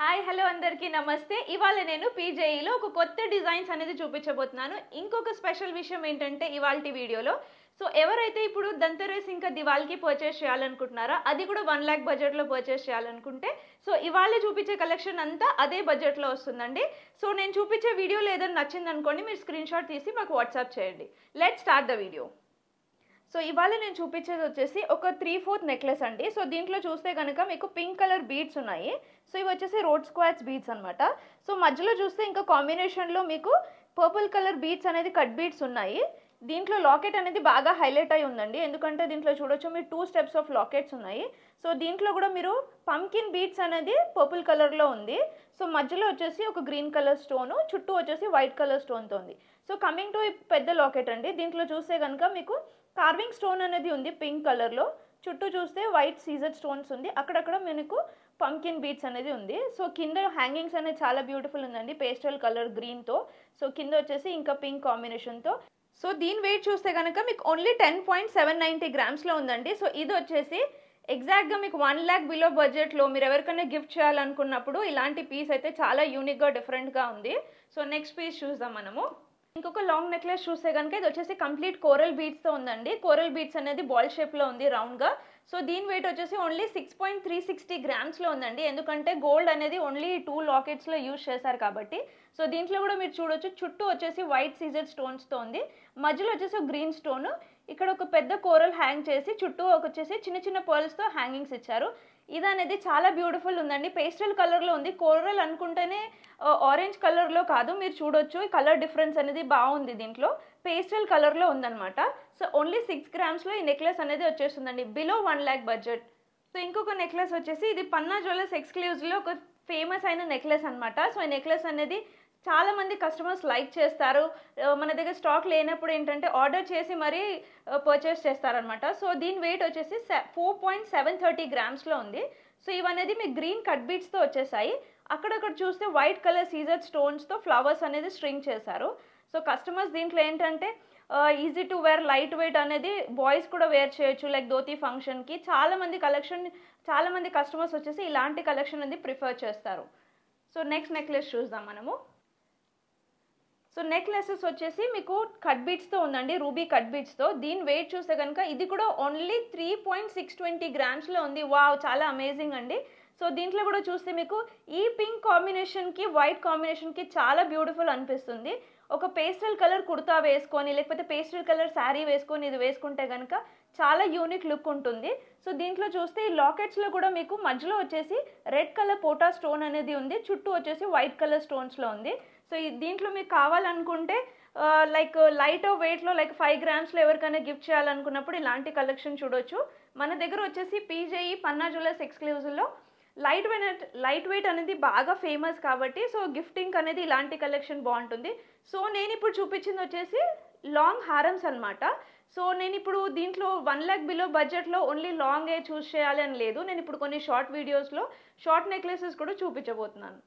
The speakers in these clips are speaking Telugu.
హాయ్ హలో అందరికీ నమస్తే ఇవాళ నేను పీజేఈలో ఒక కొత్త డిజైన్స్ అనేది చూపించబోతున్నాను ఇంకొక స్పెషల్ విషయం ఏంటంటే ఇవాళ వీడియోలో సో ఎవరైతే ఇప్పుడు దంతరేస్ ఇంకా దివాళకి పర్చేస్ చేయాలనుకుంటున్నారో అది కూడా వన్ ల్యాక్ బడ్జెట్లో పర్చేస్ చేయాలనుకుంటే సో ఇవాళ చూపించే కలెక్షన్ అంతా అదే బడ్జెట్లో వస్తుందండి సో నేను చూపించే వీడియోలో ఏదైనా నచ్చిందనుకోండి మీరు స్క్రీన్ షాట్ తీసి మాకు వాట్సాప్ చేయండి let start the video so ఇవాళ నేను చూపించేది వచ్చేసి ఒక త్రీ ఫోర్త్ నెక్లెస్ అండి సో దీంట్లో చూస్తే కనుక మీకు పింక్ కలర్ బీడ్స్ ఉన్నాయి సో ఇవి వచ్చేసి రోడ్ స్క్వాడ్స్ బీడ్స్ అనమాట సో మధ్యలో చూస్తే ఇంకా కాంబినేషన్లో మీకు పర్పుల్ కలర్ బీడ్స్ అనేది కట్ బీడ్స్ ఉన్నాయి దీంట్లో లాకెట్ అనేది బాగా హైలైట్ అయి ఉందండి ఎందుకంటే దీంట్లో చూడొచ్చు మీరు టూ స్టెప్స్ ఆఫ్ లాకెట్స్ ఉన్నాయి సో దీంట్లో కూడా మీరు పంకిన్ బీట్స్ అనేది పర్పుల్ కలర్లో ఉంది సో మధ్యలో వచ్చేసి ఒక గ్రీన్ కలర్ స్టోను చుట్టూ వచ్చేసి వైట్ కలర్ స్టోన్తో ఉంది సో కమింగ్ టు పెద్ద లాకెట్ అండి దీంట్లో చూస్తే కనుక మీకు కార్వింగ్ స్టోన్ అనేది ఉంది పింక్ కలర్లో చుట్టూ చూస్తే వైట్ సీజర్ స్టోన్స్ ఉంది అక్కడక్కడ మనకు పంకిన్ బీట్స్ అనేది ఉంది సో కింద హ్యాంగింగ్స్ అనేది చాలా బ్యూటిఫుల్ ఉందండి పేస్టల్ కలర్ గ్రీన్తో సో కింద వచ్చేసి ఇంకా పింక్ కాంబినేషన్తో సో దీని వెయిట్ చూస్తే కనుక మీకు only ten point seven ninety గ్రామ్స్లో ఉందండి సో ఇది వచ్చేసి ఎగ్జాక్ట్గా మీకు వన్ ల్యాక్ బిలో బడ్జెట్లో మీరు ఎవరికైనా గిఫ్ట్ చేయాలనుకున్నప్పుడు ఇలాంటి పీస్ అయితే చాలా యూనిక్గా డిఫరెంట్గా ఉంది సో నెక్స్ట్ పీస్ చూద్దాం మనము ఇంకొక లాంగ్ నెక్లెస్ చూస్తే కనుక ఇది వచ్చేసి కంప్లీట్ కోరల్ బీడ్స్తో ఉందండి కోరల్ బీడ్స్ అనేది బాల్ షేప్లో ఉంది రౌండ్గా సో దీని వెయిట్ వచ్చేసి only six point three sixty గ్రామ్స్లో ఉందండి ఎందుకంటే గోల్డ్ అనేది ఓన్లీ టూ లాకెట్స్లో యూజ్ చేశారు కాబట్టి సో దీంట్లో కూడా మీరు చూడొచ్చు చుట్టూ వచ్చేసి వైట్ సీజర్ స్టోన్స్తో ఉంది మధ్యలో వచ్చేసి ఒక గ్రీన్ స్టోన్ ఇక్కడ ఒక పెద్ద కోరల్ హ్యాంగ్ చేసి చుట్టూ ఒక వచ్చేసి చిన్న చిన్న పర్ల్స్తో హ్యాంగింగ్స్ ఇచ్చారు ఇది అనేది చాలా బ్యూటిఫుల్ ఉందండి పేస్టల్ కలర్లో ఉంది కోరల్ అనుకుంటేనే ఆరెంజ్ కలర్లో కాదు మీరు చూడొచ్చు కలర్ డిఫరెన్స్ అనేది బాగుంది దీంట్లో పేస్టల్ కలర్లో ఉందనమాట సో ఓన్లీ సిక్స్ గ్రామ్స్లో ఈ నెక్లెస్ అనేది వచ్చేస్తుందండి below one lakh budget so ఇంకొక నెక్లెస్ వచ్చేసి ఇది పన్నా జ్యువెలర్స్ ఎక్స్క్లూజ్లో ఒక ఫేమస్ అయిన నెక్లెస్ అనమాట సో ఈ నెక్లెస్ అనేది చాలామంది కస్టమర్స్ లైక్ చేస్తారు మన దగ్గర స్టాక్ లేనప్పుడు ఏంటంటే ఆర్డర్ చేసి మరీ పర్చేస్ చేస్తారనమాట సో దీని వెయిట్ వచ్చేసి ఫోర్ పాయింట్ సెవెన్ థర్టీ గ్రామ్స్లో ఉంది సో ఇవనేది మీకు గ్రీన్ కట్ బీట్స్తో వచ్చేసాయి అక్కడక్కడ చూస్తే వైట్ కలర్ సీజర్ స్టోన్స్తో ఫ్లవర్స్ అనేది స్ట్రింగ్ చేశారు సో కస్టమర్స్ దీంట్లో ఏంటంటే easy to wear light weight అనేది బాయ్స్ కూడా వేర్ చేయొచ్చు లైక్ ధోతి ఫంక్షన్కి చాలామంది కలెక్షన్ చాలామంది కస్టమర్స్ వచ్చేసి ఇలాంటి కలెక్షన్ అనేది ప్రిఫర్ చేస్తారు సో నెక్స్ట్ నెక్లెస్ చూద్దాం మనము సో నెక్లెసెస్ వచ్చేసి మీకు కట్ బీట్స్తో ఉందండి రూబీ కట్ బీట్స్తో దీని వెయిట్ చూస్తే కనుక ఇది కూడా only three point six twenty గ్రామ్స్లో ఉంది వావ్ చాలా అమేజింగ్ అండి సో దీంట్లో కూడా చూస్తే మీకు ఈ పింక్ కాంబినేషన్కి వైట్ కాంబినేషన్కి చాలా బ్యూటిఫుల్ అనిపిస్తుంది ఒక పేస్టల్ కలర్ కుర్తా వేసుకొని లేకపోతే పేస్టల్ కలర్ శారీ వేసుకొని ఇది వేసుకుంటే కనుక చాలా యూనిక్ లుక్ ఉంటుంది సో దీంట్లో చూస్తే ఈ లాకెట్స్లో కూడా మీకు మధ్యలో వచ్చేసి రెడ్ కలర్ పోటా స్టోన్ అనేది ఉంది చుట్టూ వచ్చేసి వైట్ కలర్ స్టోన్స్లో ఉంది సో దీంట్లో మీకు కావాలనుకుంటే లైక్ లైట్ వెయిట్లో లైక్ ఫైవ్ గ్రామ్స్లో ఎవరికైనా గిఫ్ట్ చేయాలనుకున్నప్పుడు ఇలాంటి కలెక్షన్ చూడొచ్చు మన దగ్గర వచ్చేసి పీజేఈ పన్నా జ్యువెలర్స్ ఎక్స్క్లూజివ్లో లైట్ వెయిట్ లైట్ వెయిట్ అనేది బాగా ఫేమస్ కాబట్టి సో గిఫ్టింగ్ అనేది ఇలాంటి కలెక్షన్ బాగుంటుంది సో నేను ఇప్పుడు చూపించింది వచ్చేసి లాంగ్ హారమ్స్ అనమాట సో నేను ఇప్పుడు దీంట్లో వన్ ల్యాక్ బిలో బడ్జెట్లో ఓన్లీ లాంగే చూస్ చేయాలి అని లేదు నేను ఇప్పుడు కొన్ని షార్ట్ వీడియోస్లో షార్ట్ నెక్లెసెస్ కూడా చూపించబోతున్నాను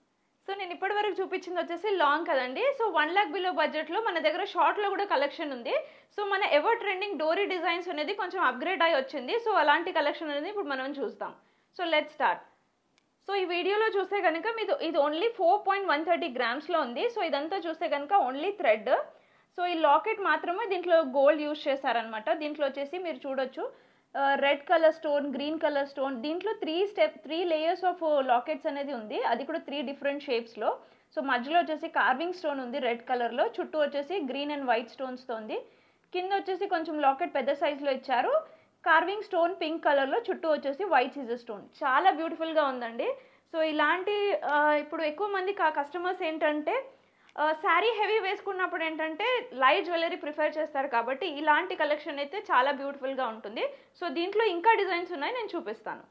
సో నేను ఇప్పటి వరకు చూపించింది వచ్చేసి లాంగ్ కదండి సో వన్ ల్యాక్ బిలో బడ్జెట్లో మన దగ్గర షార్ట్లో కూడా కలెక్షన్ ఉంది సో మన ఎవర్ ట్రెండింగ్ డోరీ డిజైన్స్ అనేది కొంచెం అప్గ్రేడ్ అయి వచ్చింది సో అలాంటి కలెక్షన్ అనేది ఇప్పుడు మనం చూస్తాం సో లెట్ స్టార్ట్ సో ఈ వీడియోలో చూస్తే కనుక మీరు ఇది only four point one thirty గ్రామ్స్లో ఉంది సో ఇదంతా చూస్తే కనుక ఓన్లీ థ్రెడ్ సో ఈ లాకెట్ మాత్రమే దీంట్లో గోల్డ్ యూజ్ చేశారనమాట దీంట్లో వచ్చేసి మీరు చూడొచ్చు red colour stone green colour stone దీంట్లో three step three layers of lockets అనేది ఉంది అది కూడా త్రీ డిఫరెంట్ షేప్స్లో సో మధ్యలో వచ్చేసి కార్వింగ్ స్టోన్ ఉంది రెడ్ కలర్లో చుట్టూ వచ్చేసి గ్రీన్ అండ్ వైట్ స్టోన్స్తో ఉంది కింద వచ్చేసి కొంచెం లాకెట్ పెద్ద సైజులో ఇచ్చారు కార్వింగ్ స్టోన్ పింక్ కలర్లో చుట్టూ వచ్చేసి వైట్ సీజర్ స్టోన్ చాలా బ్యూటిఫుల్గా ఉందండి సో ఇలాంటి ఇప్పుడు ఎక్కువ మంది కస్టమర్స్ ఏంటంటే శారీ హెవీ వేసుకున్నప్పుడు ఏంటంటే లైట్ జ్యువెలరీ ప్రిఫర్ చేస్తారు కాబట్టి ఇలాంటి కలెక్షన్ అయితే చాలా బ్యూటిఫుల్గా ఉంటుంది సో దీంట్లో ఇంకా డిజైన్స్ ఉన్నాయి నేను చూపిస్తాను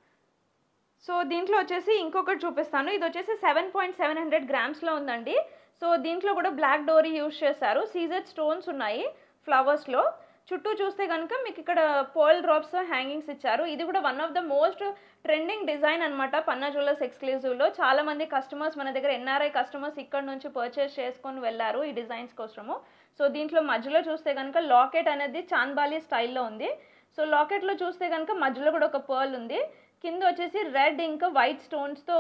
సో దీంట్లో వచ్చేసి ఇంకొకటి చూపిస్తాను ఇది వచ్చేసి సెవెన్ పాయింట్ సెవెన్ హండ్రెడ్ గ్రామ్స్లో ఉందండి సో దీంట్లో కూడా బ్లాక్ డోరీ యూజ్ చేస్తారు సీజర్ స్టోన్స్ ఉన్నాయి ఫ్లవర్స్లో చుట్టూ చూస్తే కనుక మీకు ఇక్కడ పోల్ డ్రాప్స్ హ్యాంగింగ్స్ ఇచ్చారు ఇది కూడా one of the most trending design అనమాట పన్నా జ్యువెలర్స్ ఎక్స్క్లూజివ్లో చాలామంది కస్టమర్స్ మన దగ్గర ఎన్ఆర్ఐ కస్టమర్స్ ఇక్కడ నుంచి పర్చేస్ చేసుకొని వెళ్ళారు ఈ డిజైన్స్ కోసము సో దీంట్లో మధ్యలో చూస్తే కనుక లాకెట్ అనేది చాంద్బాలి స్టైల్లో ఉంది సో లాకెట్లో చూస్తే కనుక మధ్యలో కూడా ఒక పర్ల్ ఉంది కింద వచ్చేసి రెడ్ ఇంకా వైట్ స్టోన్స్తో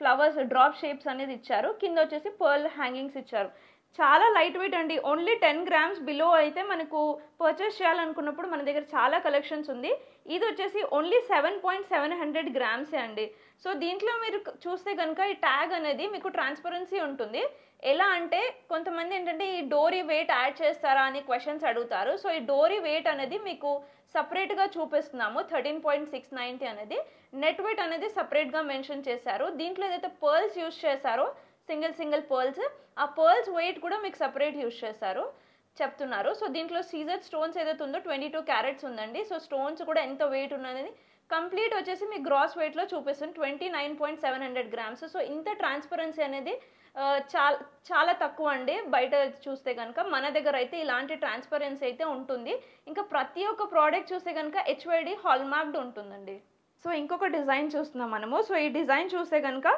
ఫ్లవర్స్ డ్రాప్ షేప్స్ అనేది ఇచ్చారు కింద వచ్చేసి పర్ల్ హ్యాంగింగ్స్ ఇచ్చారు చాలా లైట్ వెయిట్ అండి ఓన్లీ టెన్ గ్రామ్స్ బిలో అయితే మనకు పర్చేస్ చేయాలనుకున్నప్పుడు మన దగ్గర చాలా కలెక్షన్స్ ఉంది ఇది వచ్చేసి only seven point seven hundred గ్రామ్సే అండి సో దీంట్లో మీరు చూస్తే కనుక ఈ ట్యాగ్ అనేది మీకు ట్రాన్స్పరెన్సీ ఉంటుంది ఎలా అంటే కొంతమంది ఏంటంటే ఈ డోరీ వెయిట్ యాడ్ చేస్తారా అని క్వశ్చన్స్ అడుగుతారు సో ఈ డోరీ వెయిట్ అనేది మీకు సపరేట్గా చూపిస్తున్నాము థర్టీన్ పాయింట్ సిక్స్ నైంటీ అనేది నెట్ వెయిట్ అనేది సపరేట్గా మెన్షన్ చేశారు దీంట్లో ఏదైతే పర్ల్స్ యూజ్ చేశారో సింగిల్ సింగిల్ పర్ల్స్ ఆ పర్ల్స్ వెయిట్ కూడా మీకు సపరేట్ యూజ్ చేస్తారు చెప్తున్నారు సో దీంట్లో సీజర్ స్టోన్స్ ఏదైతే ఉందో ట్వంటీ టూ క్యారెట్స్ ఉందండి సో స్టోన్స్ కూడా ఎంత వెయిట్ ఉన్నది కంప్లీట్ వచ్చేసి మీ గ్రాస్ వెయిట్లో చూపిస్తుంది twenty nine point seven hundred grams so ఇంత ట్రాన్స్పరెన్సీ అనేది చాలా చాలా తక్కువ అండి బయట చూస్తే కనుక మన దగ్గర అయితే ఇలాంటి ట్రాన్స్పరెన్సీ అయితే ఉంటుంది ఇంకా ప్రతి ఒక్క ప్రోడక్ట్ చూస్తే కనుక హెచ్వైడి హాల్మార్క్డ్ ఉంటుందండి సో ఇంకొక డిజైన్ చూస్తున్నాం మనము సో ఈ డిజైన్ చూస్తే కనుక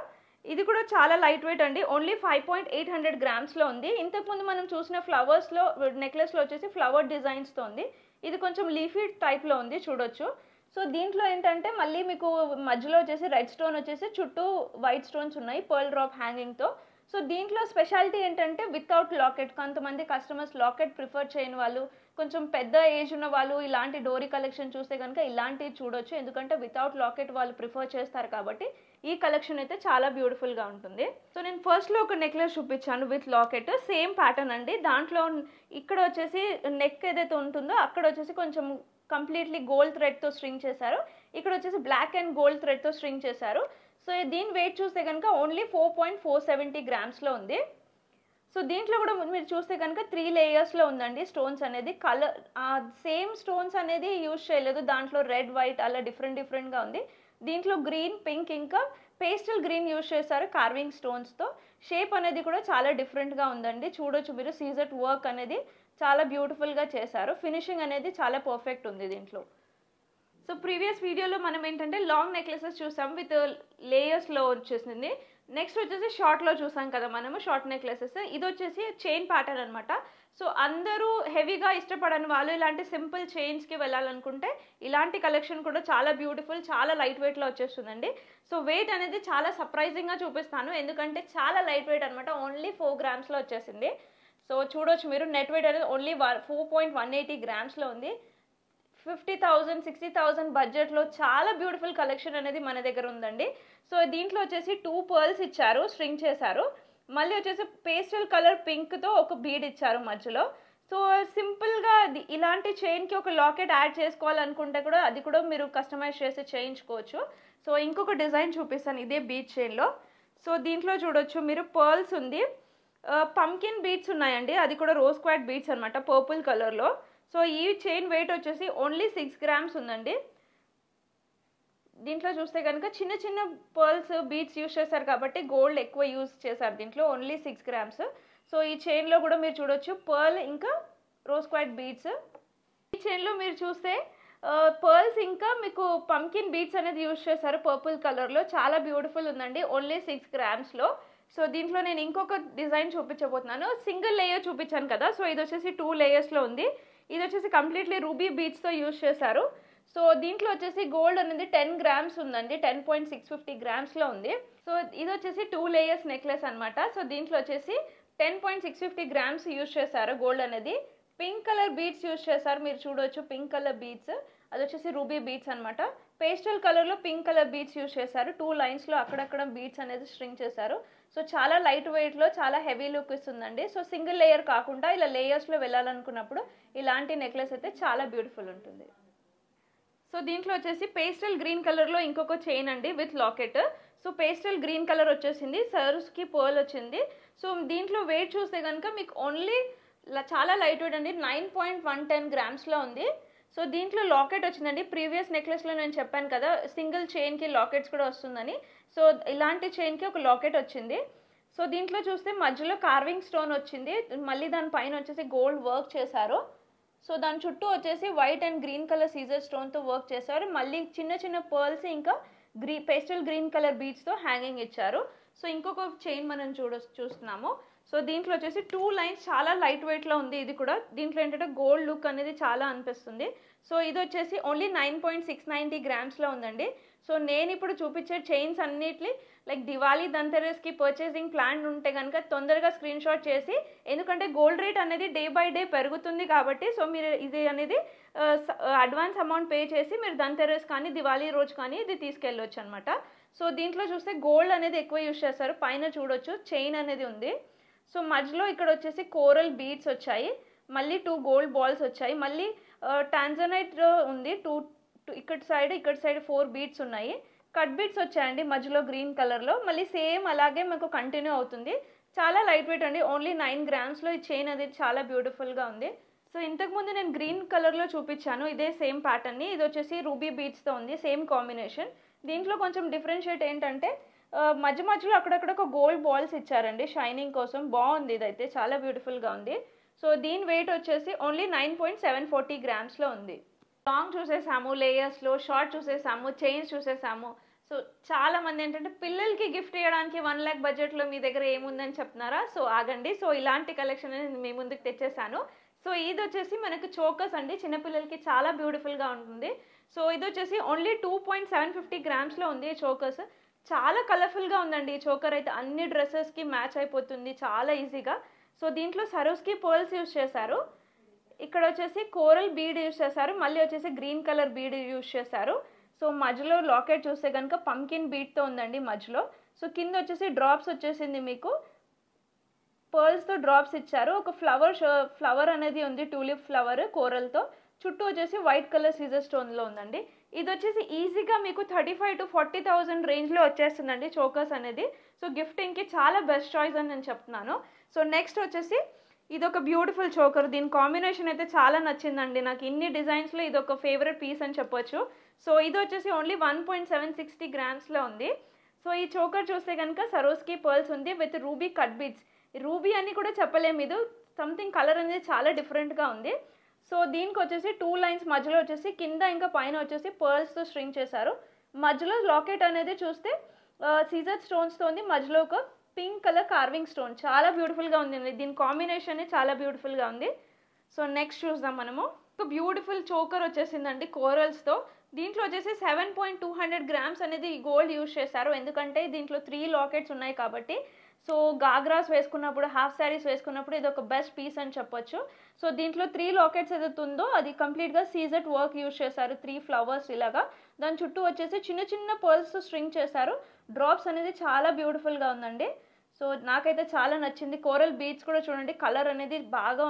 ఇది కూడా చాలా లైట్ వెయిట్ అండి only five point eight hundred గ్రామ్స్లో ఉంది ఇంతకుముందు మనం చూసిన ఫ్లవర్స్లో నెక్లెస్లో వచ్చేసి ఫ్లవర్ డిజైన్స్తో ఉంది ఇది కొంచెం లీఫీ టైప్లో ఉంది చూడొచ్చు సో దీంట్లో ఏంటంటే మళ్ళీ మీకు మధ్యలో వచ్చేసి రెడ్ స్టోన్ వచ్చేసి చుట్టూ వైట్ స్టోన్స్ ఉన్నాయి పర్ల్ డ్రాప్ హ్యాంగింగ్తో సో దీంట్లో స్పెషాలిటీ ఏంటంటే వితౌట్ లాకెట్ కొంతమంది కస్టమర్స్ లాకెట్ ప్రిఫర్ చేయని వాళ్ళు కొంచెం పెద్ద ఏజ్ ఉన్న వాళ్ళు ఇలాంటి డోరీ కలెక్షన్ చూస్తే కనుక ఇలాంటివి చూడొచ్చు ఎందుకంటే వితౌట్ లాకెట్ వాళ్ళు ప్రిఫర్ చేస్తారు కాబట్టి ఈ కలెక్షన్ అయితే చాలా బ్యూటిఫుల్గా ఉంటుంది సో నేను ఫస్ట్లో ఒక నెక్లెస్ చూపించాను విత్ లాకెట్ సేమ్ ప్యాటర్న్ అండి దాంట్లో ఇక్కడ వచ్చేసి నెక్ ఏదైతే ఉంటుందో అక్కడ వచ్చేసి కొంచెం కంప్లీట్లీ గోల్డ్ థ్రెడ్తో స్ట్రింగ్ చేశారు ఇక్కడ వచ్చేసి బ్లాక్ అండ్ గోల్డ్ థ్రెడ్తో స్ట్రింగ్ చేశారు సో దీని వెయిట్ చూస్తే కనుక only four point four seventy గ్రామ్స్లో ఉంది సో దీంట్లో కూడా మీరు చూస్తే కనుక త్రీ లేయర్స్లో ఉందండి స్టోన్స్ అనేది కలర్ సేమ్ స్టోన్స్ అనేది యూజ్ చేయలేదు దాంట్లో రెడ్ వైట్ అలా డిఫరెంట్ డిఫరెంట్గా ఉంది దీంట్లో గ్రీన్ పింక్ ఇంకా పేస్టల్ గ్రీన్ యూజ్ చేశారు కార్వింగ్ స్టోన్స్తో షేప్ అనేది కూడా చాలా డిఫరెంట్గా ఉందండి చూడొచ్చు మీరు సీజర్ట్ వర్క్ అనేది చాలా బ్యూటిఫుల్గా చేశారు ఫినిషింగ్ అనేది చాలా పర్ఫెక్ట్ ఉంది దీంట్లో సో ప్రీవియస్ వీడియోలో మనం ఏంటంటే లాంగ్ నెక్లెసెస్ చూసాం విత్ లేయర్స్లో వచ్చేసింది నెక్స్ట్ వచ్చేసి షార్ట్లో చూసాం కదా మనము షార్ట్ నెక్లెసెస్ ఇది వచ్చేసి చైన్ ప్యాటర్న్ అనమాట సో అందరూ హెవీగా ఇష్టపడని వాళ్ళు ఇలాంటి సింపుల్ చైన్స్కి వెళ్ళాలనుకుంటే ఇలాంటి కలెక్షన్ కూడా చాలా బ్యూటిఫుల్ చాలా లైట్ వెయిట్లో వచ్చేస్తుందండి సో వెయిట్ అనేది చాలా సర్ప్రైజింగ్గా చూపిస్తాను ఎందుకంటే చాలా లైట్ వెయిట్ అనమాట ఓన్లీ ఫోర్ గ్రామ్స్లో వచ్చేసింది సో చూడవచ్చు మీరు నెట్ వెయిట్ అనేది only one four point one eighty గ్రామ్స్లో ఉంది ఫిఫ్టీ థౌజండ్ సిక్స్టీ థౌజండ్ బడ్జెట్లో చాలా బ్యూటిఫుల్ కలెక్షన్ అనేది మన దగ్గర ఉందండి సో దీంట్లో వచ్చేసి టూ పర్ల్స్ ఇచ్చారు స్ట్రింగ్ చేశారు మళ్ళీ వచ్చేసి పేస్టల్ కలర్ పింక్తో ఒక బీడ్ ఇచ్చారు మధ్యలో సో సింపుల్గా ఇలాంటి చైన్కి ఒక లాకెట్ యాడ్ చేసుకోవాలనుకుంటే కూడా అది కూడా మీరు కస్టమైజ్ చేసి చేయించుకోవచ్చు సో ఇంకొక డిజైన్ చూపిస్తాను ఇదే బీచ్ చైన్లో సో దీంట్లో చూడొచ్చు మీరు పర్ల్స్ ఉంది పంకిన్ బీట్స్ ఉన్నాయండి అది కూడా రోజ్ క్వాట్ బీట్స్ అనమాట పర్పుల్ కలర్లో సో ఈ చైన్ వెయిట్ వచ్చేసి ఓన్లీ సిక్స్ గ్రామ్స్ ఉందండి దీంట్లో చూస్తే కనుక చిన్న చిన్న పర్ల్స్ బీట్స్ యూజ్ చేస్తారు కాబట్టి గోల్డ్ ఎక్కువ యూస్ చేశారు దీంట్లో ఓన్లీ సిక్స్ గ్రామ్స్ సో ఈ చైన్లో కూడా మీరు చూడొచ్చు పర్ల్ ఇంకా రోజ్ క్వైట్ బీట్స్ ఈ చైన్లో మీరు చూస్తే పర్ల్స్ ఇంకా మీకు పంకిన్ బీట్స్ అనేది యూజ్ చేశారు పర్పుల్ కలర్లో చాలా బ్యూటిఫుల్ ఉందండి ఓన్లీ సిక్స్ గ్రామ్స్లో సో దీంట్లో నేను ఇంకొక డిజైన్ చూపించబోతున్నాను సింగిల్ లేయర్ చూపించాను కదా సో ఇది వచ్చేసి టూ లేయర్స్లో ఉంది ఇది వచ్చేసి కంప్లీట్లీ రూబీ బీచ్తో యూజ్ చేశారు సో దీంట్లో వచ్చేసి గోల్డ్ అనేది టెన్ గ్రామ్స్ ఉందండి టెన్ పాయింట్ సిక్స్ ఫిఫ్టీ గ్రామ్స్లో ఉంది సో ఇది వచ్చేసి టూ లేయర్స్ నెక్లెస్ అనమాట సో దీంట్లో వచ్చేసి ten point six fifty grams use చేశారు గోల్డ్ అనేది పింక్ కలర్ బీట్స్ యూజ్ చేశారు మీరు చూడవచ్చు పింక్ కలర్ బీట్స్ అది వచ్చేసి రూబీ బీట్స్ అనమాట పేస్టల్ కలర్లో పింక్ కలర్ బీట్స్ యూజ్ చేశారు టూ లైన్స్లో అక్కడక్కడ బీట్స్ అనేది స్ట్రింగ్ చేశారు సో చాలా లైట్ వెయిట్లో చాలా హెవీ లుక్ ఇస్తుందండి సో సింగిల్ లేయర్ కాకుండా ఇలా లేయర్స్లో వెళ్ళాలనుకున్నప్పుడు ఇలాంటి నెక్లెస్ అయితే చాలా బ్యూటిఫుల్ ఉంటుంది సో దీంట్లో వచ్చేసి పేస్టల్ గ్రీన్ కలర్లో ఇంకొక చైన్ అండి with locket so pastel green colour వచ్చేసింది సర్వ్స్కి పోల్ వచ్చింది సో దీంట్లో వెయిట్ చూస్తే కనుక మీకు ఓన్లీ చాలా లైట్ వెయిట్ అండి నైన్ పాయింట్ వన్ టెన్ గ్రామ్స్లో ఉంది సో దీంట్లో లాకెట్ వచ్చిందండి ప్రీవియస్ నెక్లెస్లో నేను చెప్పాను కదా సింగిల్ చైన్కి లాకెట్స్ కూడా వస్తుందని సో ఇలాంటి చైన్కి ఒక లాకెట్ వచ్చింది సో దీంట్లో చూస్తే మధ్యలో కార్వింగ్ స్టోన్ వచ్చింది మళ్ళీ దాని పైన వచ్చేసి గోల్డ్ వర్క్ చేశారు సో దాని చుట్టూ వచ్చేసి వైట్ అండ్ గ్రీన్ కలర్ సీజర్ స్టోన్తో వర్క్ చేశారు మళ్ళీ చిన్న చిన్న పర్ల్స్ ఇంకా గ్రీ పేస్టల్ గ్రీన్ కలర్ బీడ్స్తో హ్యాంగింగ్ ఇచ్చారు సో ఇంకొక చైన్ మనం చూడ చూస్తున్నాము సో దీంట్లో వచ్చేసి టూ లైన్స్ చాలా లైట్ వెయిట్లో ఉంది ఇది కూడా దీంట్లో ఏంటంటే గోల్డ్ లుక్ అనేది చాలా అనిపిస్తుంది సో ఇది వచ్చేసి only nine point six ninety గ్రామ్స్లో ఉందండి సో నేను ఇప్పుడు చూపించే చైన్స్ అన్నిటి లైక్ దివాళీ ధన్తెరస్కి పర్చేసింగ్ ప్లాన్ ఉంటే కనుక తొందరగా స్క్రీన్ షాట్ చేసి ఎందుకంటే గోల్డ్ రేట్ అనేది డే బై డే పెరుగుతుంది కాబట్టి సో మీరు ఇది అనేది అడ్వాన్స్ అమౌంట్ పే చేసి మీరు ధంతెరస్ కానీ దివాళీ రోజు కానీ ఇది తీసుకెళ్ళొచ్చు అనమాట సో దీంట్లో చూస్తే గోల్డ్ అనేది ఎక్కువ యూజ్ చేస్తారు పైన చూడొచ్చు చైన్ అనేది ఉంది సో మధ్యలో ఇక్కడ వచ్చేసి కోరల్ బీడ్స్ వచ్చాయి మళ్ళీ టూ గోల్డ్ బాల్స్ వచ్చాయి మళ్ళీ టాంజనైట్ ఉంది టూ ఇక్కడ సైడ్ ఇక్కడ సైడ్ ఫోర్ బీట్స్ ఉన్నాయి కట్ బీట్స్ వచ్చాయండి మధ్యలో గ్రీన్ కలర్లో మళ్ళీ సేమ్ అలాగే మాకు కంటిన్యూ అవుతుంది చాలా లైట్ వెయిట్ అండి ఓన్లీ నైన్ గ్రామ్స్లో ఈ చైన్ అది చాలా బ్యూటిఫుల్గా ఉంది సో ఇంతకుముందు నేను గ్రీన్ కలర్లో చూపించాను ఇదే సేమ్ ప్యాటర్న్ని ఇది వచ్చేసి రూబీ బీడ్స్తో ఉంది సేమ్ కాంబినేషన్ దీంట్లో కొంచెం డిఫరెన్షియేట్ ఏంటంటే మధ్య మధ్యలో అక్కడక్కడ ఒక గోల్డ్ బాల్స్ ఇచ్చారండి షైనింగ్ కోసం బాగుంది ఇదైతే చాలా బ్యూటిఫుల్గా ఉంది సో దీని వెయిట్ వచ్చేసి only nine point seven forty గ్రామ్స్లో ఉంది లాంగ్ చూసేసాము లేయర్స్లో షార్ట్ చూసేసాము చైన్స్ చూసేసాము సో చాలా మంది ఏంటంటే పిల్లలకి గిఫ్ట్ ఇవ్వడానికి వన్ ల్యాక్ బడ్జెట్లో మీ దగ్గర ఏముందని చెప్తున్నారా సో ఆగండి సో ఇలాంటి కలెక్షన్ మీ ముందుకు తెచ్చేసాను సో ఇది వచ్చేసి మనకు చోకస్ అండి చిన్నపిల్లలకి చాలా బ్యూటిఫుల్గా ఉంటుంది సో ఇది వచ్చేసి only two point seven fifty గ్రామ్స్లో ఉంది చోకస్ చాలా కలర్ఫుల్గా ఉందండి ఈ చోకర్ అయితే అన్ని డ్రెస్సెస్కి మ్యాచ్ అయిపోతుంది చాలా ఈజీగా సో దీంట్లో సరోస్కి పర్ల్స్ యూజ్ చేశారు ఇక్కడ వచ్చేసి కోరల్ బీడ్ యూజ్ చేశారు మళ్ళీ వచ్చేసి గ్రీన్ కలర్ బీడ్ యూజ్ చేశారు సో మధ్యలో లాకెట్ చూస్తే కనుక పంకిన్ బీట్తో ఉందండి మధ్యలో సో కింద వచ్చేసి డ్రాప్స్ వచ్చేసింది మీకు పర్ల్స్తో డ్రాప్స్ ఇచ్చారు ఒక ఫ్లవర్ ఫ్లవర్ అనేది ఉంది టూలిప్ ఫ్లవర్ కోరల్తో చుట్టూ వచ్చేసి వైట్ కలర్ సీజర్ స్టోన్లో ఉందండి ఇది వచ్చేసి ఈజీగా మీకు thirty five to forty thousand రేంజ్లో వచ్చేస్తుందండి చోకర్స్ అనేది సో గిఫ్టింగ్కి చాలా బెస్ట్ చాయిస్ అని నేను చెప్తున్నాను సో నెక్స్ట్ వచ్చేసి ఇది ఒక బ్యూటిఫుల్ చోకర్ దీని కాంబినేషన్ అయితే చాలా నచ్చిందండి నాకు ఇన్ని డిజైన్స్లో ఇది ఒక ఫేవరెట్ పీస్ అని చెప్పొచ్చు సో ఇది వచ్చేసి only one point seven sixty గ్రామ్స్లో ఉంది సో ఈ చోకర్ చూస్తే కనుక సరోస్కి పర్ల్స్ ఉంది with ruby cut beads ruby అని కూడా చెప్పలేము ఇది సంథింగ్ కలర్ అనేది చాలా డిఫరెంట్గా ఉంది సో దీనికి వచ్చేసి టూ లైన్స్ మధ్యలో వచ్చేసి కింద ఇంకా పైన వచ్చేసి పర్ల్స్తో స్ట్రింగ్ చేశారు మధ్యలో లాకెట్ అనేది చూస్తే సీజర్ స్టోన్స్తో ఉంది మధ్యలో ఒక పింక్ కలర్ కార్వింగ్ స్టోన్ చాలా బ్యూటిఫుల్గా ఉంది దీని కాంబినేషన్ చాలా బ్యూటిఫుల్గా ఉంది సో నెక్స్ట్ చూద్దాం మనము ఒక బ్యూటిఫుల్ చోకర్ వచ్చేసిందండి కోరల్స్తో దీంట్లో వచ్చేసి seven point two hundred grams అనేది గోల్డ్ యూజ్ చేశారు ఎందుకంటే దీంట్లో త్రీ లాకెట్స్ ఉన్నాయి కాబట్టి సో గాగ్రాస్ వేసుకున్నప్పుడు హాఫ్ శారీస్ వేసుకున్నప్పుడు ఇది ఒక బెస్ట్ పీస్ అని చెప్పొచ్చు సో దీంట్లో త్రీ లాకెట్స్ ఏదైతే ఉందో అది కంప్లీట్గా సీజెట్ వర్క్ యూజ్ చేశారు త్రీ ఫ్లవర్స్ ఇలాగా దాని చుట్టూ వచ్చేసి చిన్న చిన్న పర్ల్స్ స్ట్రింగ్ చేశారు డ్రాప్స్ అనేది చాలా బ్యూటిఫుల్గా ఉందండి సో నాకైతే చాలా నచ్చింది కోరల్ బీచ్ కూడా చూడండి కలర్ అనేది బాగా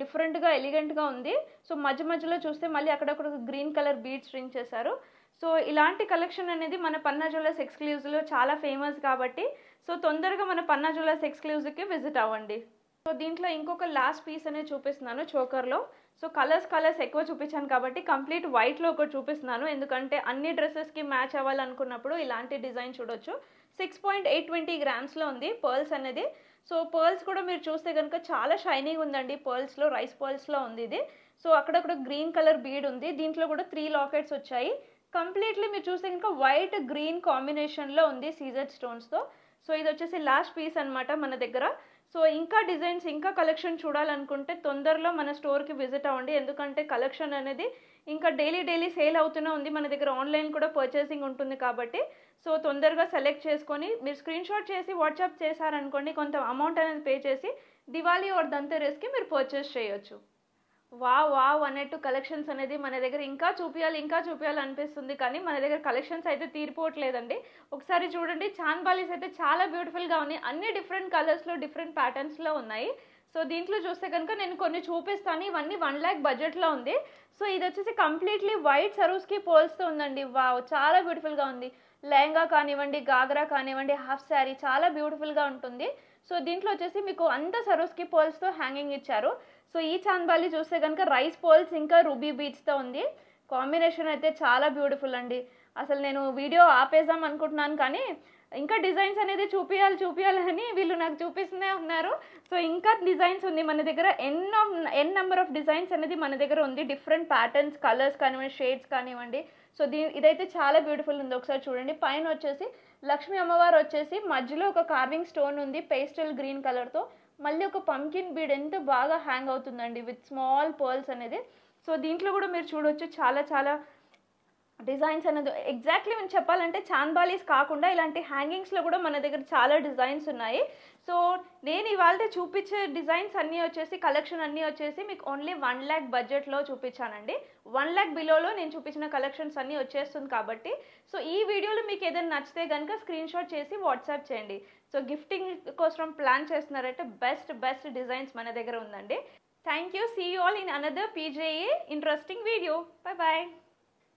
డిఫరెంట్గా ఎలిగెంట్గా ఉంది సో మధ్య మధ్యలో చూస్తే మళ్ళీ అక్కడక్కడ గ్రీన్ కలర్ బీడ్స్ స్ట్రింగ్ చేశారు సో ఇలాంటి కలెక్షన్ అనేది మన పన్నా జ్యువెలర్స్ ఎక్స్క్లూజివ్లో చాలా ఫేమస్ కాబట్టి సో తొందరగా మన పన్నా జ్యువెలర్స్ ఎక్స్క్లూజివ్కి విజిట్ అవ్వండి సో దీంట్లో ఇంకొక లాస్ట్ పీస్ అనేది చూపిస్తున్నాను చోకర్లో సో కలర్స్ కలర్స్ ఎక్కువ చూపించాను కాబట్టి కంప్లీట్ వైట్లో ఒకటి చూపిస్తున్నాను ఎందుకంటే అన్ని డ్రెస్సెస్కి మ్యాచ్ అవ్వాలనుకున్నప్పుడు ఇలాంటి డిజైన్ చూడొచ్చు సిక్స్ పాయింట్ ఎయిట్ ట్వంటీ గ్రామ్స్లో ఉంది పర్ల్స్ అనేది సో పర్ల్స్ కూడా మీరు చూస్తే కనుక చాలా షైనింగ్ ఉందండి పర్ల్స్లో రైస్ పర్ల్స్లో ఉంది ఇది సో అక్కడక్కడ గ్రీన్ కలర్ బీడ్ ఉంది దీంట్లో కూడా త్రీ లాకెట్స్ వచ్చాయి కంప్లీట్లీ మీరు చూస్తే ఇంకా వైట్ గ్రీన్ కాంబినేషన్లో ఉంది సీజర్ స్టోన్స్తో సో ఇది వచ్చేసి లాస్ట్ పీస్ అనమాట మన దగ్గర సో ఇంకా డిజైన్స్ ఇంకా కలెక్షన్ చూడాలనుకుంటే తొందరలో మన స్టోర్కి విజిట్ అవ్వండి ఎందుకంటే కలెక్షన్ అనేది ఇంకా డైలీ డైలీ సేల్ అవుతూనే ఉంది మన దగ్గర ఆన్లైన్ కూడా పర్చేసింగ్ ఉంటుంది కాబట్టి సో తొందరగా సెలెక్ట్ చేసుకొని మీరు స్క్రీన్ షాట్ చేసి వాట్సాప్ చేశారనుకోండి కొంత అమౌంట్ అనేది పే చేసి దివాళీ ఓర్ దంతరేస్కి మీరు పర్చేస్ చేయొచ్చు వా వావ్ అన్నట్టు కలెక్షన్స్ అనేది మన దగ్గర ఇంకా చూపించాలి ఇంకా చూపించాలి అనిపిస్తుంది కానీ మన దగ్గర కలెక్షన్స్ అయితే తీరిపోవట్లేదండి ఒకసారి చూడండి చాన్ బాలీస్ అయితే చాలా బ్యూటిఫుల్గా ఉన్నాయి అన్ని డిఫరెంట్ కలర్స్లో డిఫరెంట్ ప్యాటర్న్స్లో ఉన్నాయి సో దీంట్లో చూస్తే కనుక నేను కొన్ని చూపిస్తాను ఇవన్నీ వన్ ల్యాక్ బడ్జెట్లో ఉంది సో ఇది వచ్చేసి కంప్లీట్లీ వైట్ సరూస్కి పోల్స్తూ ఉందండి వావ్ చాలా బ్యూటిఫుల్గా ఉంది లెహంగా కానివ్వండి గాగ్రా కానివ్వండి హాఫ్ శారీ చాలా బ్యూటిఫుల్గా ఉంటుంది సో దీంట్లో వచ్చేసి మీకు అంత సరూస్కి పోల్స్తో హ్యాంగింగ్ ఇచ్చారు సో ఈ చాంద్బాలి చూస్తే కనుక రైస్ పోల్స్ ఇంకా రూబీ బీచ్తో ఉంది కాంబినేషన్ అయితే చాలా బ్యూటిఫుల్ అండి అసలు నేను వీడియో ఆపేద్దాం అనుకుంటున్నాను కానీ ఇంకా డిజైన్స్ అనేది చూపించాలి చూపించాలి అని వీళ్ళు నాకు చూపిస్తూనే ఉన్నారు సో ఇంకా డిజైన్స్ ఉంది మన దగ్గర n n number of designs అనేది మన దగ్గర ఉంది డిఫరెంట్ ప్యాటర్న్స్ కలర్స్ కానివ్వండి షేడ్స్ కానివ్వండి సో దీ ఇదైతే చాలా బ్యూటిఫుల్ ఉంది ఒకసారి చూడండి పైన వచ్చేసి లక్ష్మీ అమ్మవారు వచ్చేసి మధ్యలో ఒక కార్వింగ్ స్టోన్ ఉంది పేస్టల్ గ్రీన్ కలర్తో మళ్ళీ ఒక పంకిన్ బీడ్ ఎంత బాగా హ్యాంగ్ అవుతుందండి విత్ స్మాల్ పర్ల్స్ అనేది సో దీంట్లో కూడా మీరు చూడొచ్చు చాలా చాలా డిజైన్స్ అనేది ఎగ్జాక్ట్లీ మేము చెప్పాలంటే చాన్బాలీస్ కాకుండా ఇలాంటి హ్యాంగింగ్స్లో కూడా మన దగ్గర చాలా డిజైన్స్ ఉన్నాయి సో నేను ఇవాళ చూపించే డిజైన్స్ అన్నీ వచ్చేసి కలెక్షన్ అన్నీ వచ్చేసి మీకు ఓన్లీ వన్ ల్యాక్ బడ్జెట్లో చూపించానండి వన్ ల్యాక్ బిలోలో నేను చూపించిన కలెక్షన్స్ అన్నీ వచ్చేస్తుంది కాబట్టి సో ఈ వీడియోలో మీకు ఏదైనా నచ్చితే కనుక స్క్రీన్ షాట్ చేసి వాట్సాప్ చేయండి సో గిఫ్టింగ్ కోసం ప్లాన్ చేస్తున్నారంటే బెస్ట్ బెస్ట్ డిజైన్స్ మన దగ్గర ఉందండి thank you see you all in another PJA interesting video bye bye